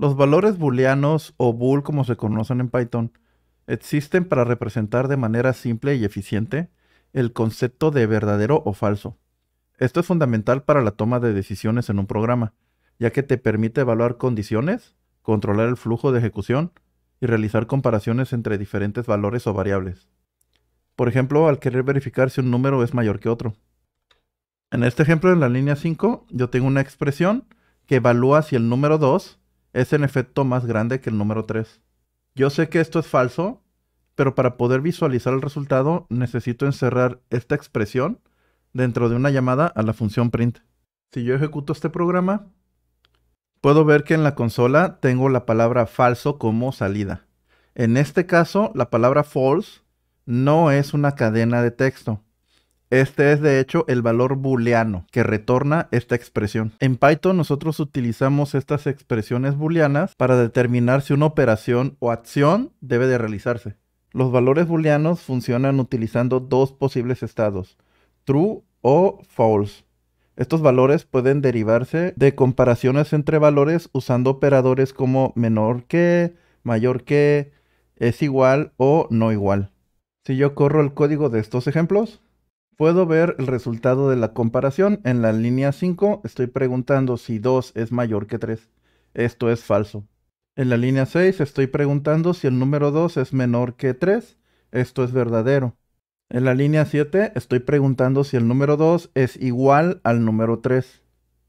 Los valores booleanos o bool como se conocen en Python existen para representar de manera simple y eficiente el concepto de verdadero o falso. Esto es fundamental para la toma de decisiones en un programa, ya que te permite evaluar condiciones, controlar el flujo de ejecución y realizar comparaciones entre diferentes valores o variables. Por ejemplo, al querer verificar si un número es mayor que otro. En este ejemplo, en la línea 5, yo tengo una expresión que evalúa si el número 2 es en efecto más grande que el número 3. Yo sé que esto es falso, pero para poder visualizar el resultado necesito encerrar esta expresión dentro de una llamada a la función print. Si yo ejecuto este programa, puedo ver que en la consola tengo la palabra falso como salida. En este caso, la palabra false no es una cadena de texto, este es de hecho el valor booleano que retorna esta expresión. En Python nosotros utilizamos estas expresiones booleanas para determinar si una operación o acción debe de realizarse. Los valores booleanos funcionan utilizando dos posibles estados, true o false. Estos valores pueden derivarse de comparaciones entre valores usando operadores como menor que, mayor que, es igual o no igual. Si yo corro el código de estos ejemplos, puedo ver el resultado de la comparación. En la línea 5 estoy preguntando si 2 es mayor que 3. Esto es falso. En la línea 6 estoy preguntando si el número 2 es menor que 3. Esto es verdadero. En la línea 7 estoy preguntando si el número 2 es igual al número 3.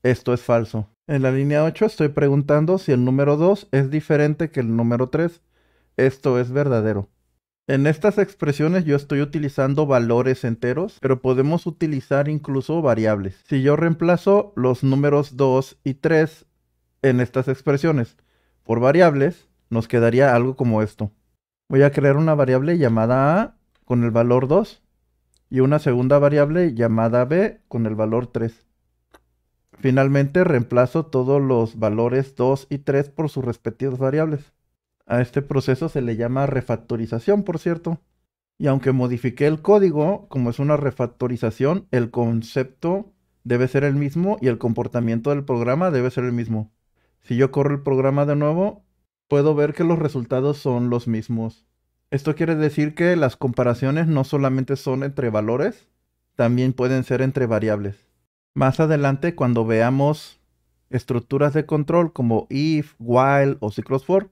Esto es falso. En la línea 8 estoy preguntando si el número 2 es diferente que el número 3. Esto es verdadero. En estas expresiones yo estoy utilizando valores enteros, pero podemos utilizar incluso variables. Si yo reemplazo los números 2 y 3 en estas expresiones por variables, nos quedaría algo como esto. Voy a crear una variable llamada A con el valor 2 y una segunda variable llamada B con el valor 3. Finalmente reemplazo todos los valores 2 y 3 por sus respectivas variables. A este proceso se le llama refactorización, por cierto. Y aunque modifique el código, como es una refactorización, el concepto debe ser el mismo y el comportamiento del programa debe ser el mismo. Si yo corro el programa de nuevo, puedo ver que los resultados son los mismos. Esto quiere decir que las comparaciones no solamente son entre valores, también pueden ser entre variables. Más adelante, cuando veamos estructuras de control como if, while o ciclos for,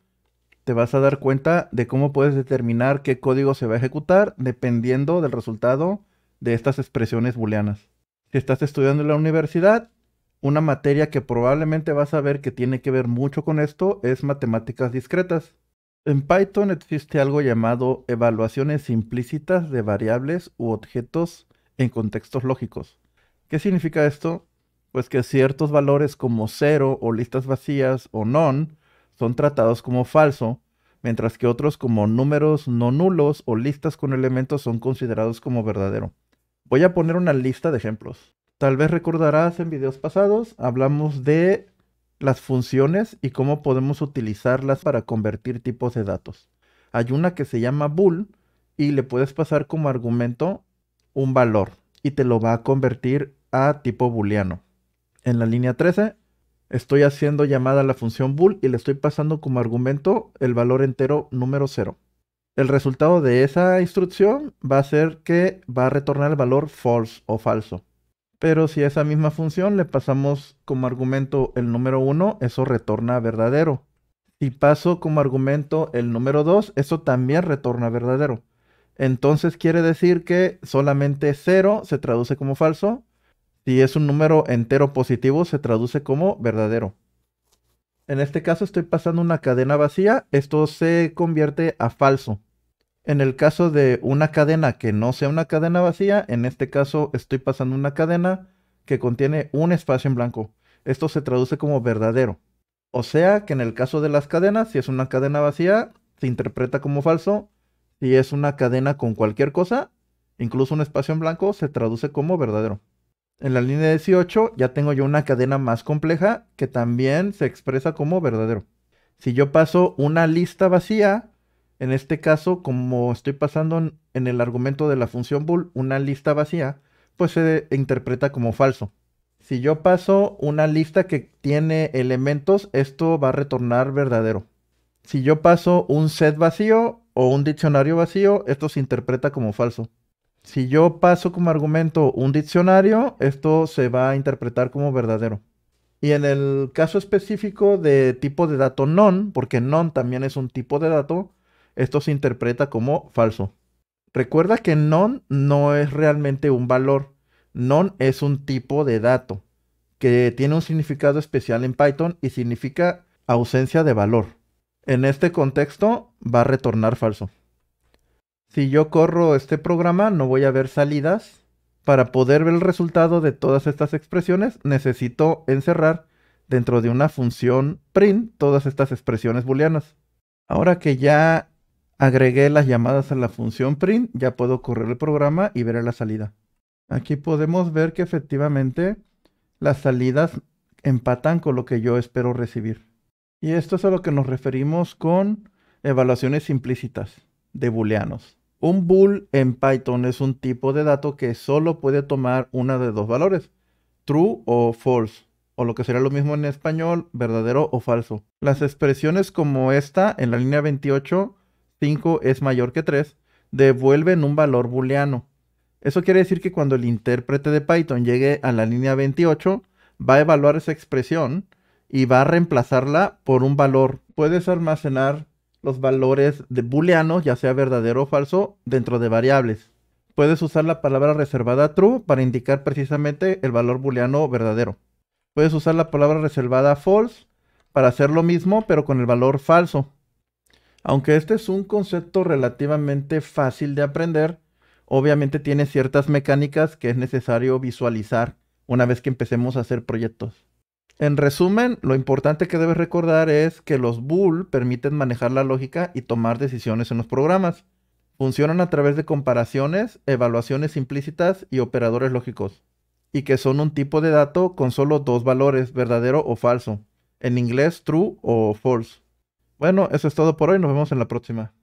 te vas a dar cuenta de cómo puedes determinar qué código se va a ejecutar dependiendo del resultado de estas expresiones booleanas. Si estás estudiando en la universidad, una materia que probablemente vas a ver que tiene que ver mucho con esto es matemáticas discretas. En Python existe algo llamado evaluaciones implícitas de variables u objetos en contextos lógicos. ¿Qué significa esto? Pues que ciertos valores como cero o listas vacías o none son tratados como falso, mientras que otros como números no nulos o listas con elementos son considerados como verdadero. Voy a poner una lista de ejemplos. Tal vez recordarás en videos pasados, hablamos de las funciones y cómo podemos utilizarlas para convertir tipos de datos. Hay una que se llama bool y le puedes pasar como argumento un valor y te lo va a convertir a tipo booleano. En la línea 13 estoy haciendo llamada a la función bool y le estoy pasando como argumento el valor entero número 0. El resultado de esa instrucción va a ser que va a retornar el valor false o falso. Pero si a esa misma función le pasamos como argumento el número 1, eso retorna verdadero. Si paso como argumento el número 2, eso también retorna verdadero. Entonces quiere decir que solamente 0 se traduce como falso si es un número entero positivo, se traduce como verdadero. En este caso estoy pasando una cadena vacía, esto se convierte a falso. En el caso de una cadena que no sea una cadena vacía, en este caso estoy pasando una cadena que contiene un espacio en blanco. Esto se traduce como verdadero. O sea que en el caso de las cadenas, si es una cadena vacía, se interpreta como falso. Si es una cadena con cualquier cosa, incluso un espacio en blanco, se traduce como verdadero en la línea 18 ya tengo yo una cadena más compleja que también se expresa como verdadero. Si yo paso una lista vacía, en este caso, como estoy pasando en el argumento de la función bool una lista vacía, pues se interpreta como falso. Si yo paso una lista que tiene elementos, esto va a retornar verdadero. Si yo paso un set vacío o un diccionario vacío, esto se interpreta como falso. Si yo paso como argumento un diccionario, esto se va a interpretar como verdadero. Y en el caso específico de tipo de dato non, porque non también es un tipo de dato, esto se interpreta como falso. Recuerda que non no es realmente un valor. Non es un tipo de dato que tiene un significado especial en Python y significa ausencia de valor. En este contexto va a retornar falso si yo corro este programa, no voy a ver salidas. Para poder ver el resultado de todas estas expresiones, necesito encerrar dentro de una función print todas estas expresiones booleanas. Ahora que ya agregué las llamadas a la función print, ya puedo correr el programa y ver la salida. Aquí podemos ver que efectivamente las salidas empatan con lo que yo espero recibir. Y esto es a lo que nos referimos con evaluaciones implícitas de booleanos. Un bool en Python es un tipo de dato que solo puede tomar una de dos valores, true o false, o lo que sería lo mismo en español, verdadero o falso. Las expresiones como esta en la línea 28, 5 es mayor que 3, devuelven un valor booleano. Eso quiere decir que cuando el intérprete de Python llegue a la línea 28, va a evaluar esa expresión y va a reemplazarla por un valor. Puedes almacenar los valores de booleanos, ya sea verdadero o falso, dentro de variables. Puedes usar la palabra reservada true para indicar precisamente el valor booleano verdadero. Puedes usar la palabra reservada false para hacer lo mismo pero con el valor falso. Aunque este es un concepto relativamente fácil de aprender, obviamente tiene ciertas mecánicas que es necesario visualizar una vez que empecemos a hacer proyectos. En resumen, lo importante que debes recordar es que los bool permiten manejar la lógica y tomar decisiones en los programas. Funcionan a través de comparaciones, evaluaciones implícitas y operadores lógicos, y que son un tipo de dato con solo dos valores, verdadero o falso. En inglés, true o false. Bueno, eso es todo por hoy, nos vemos en la próxima.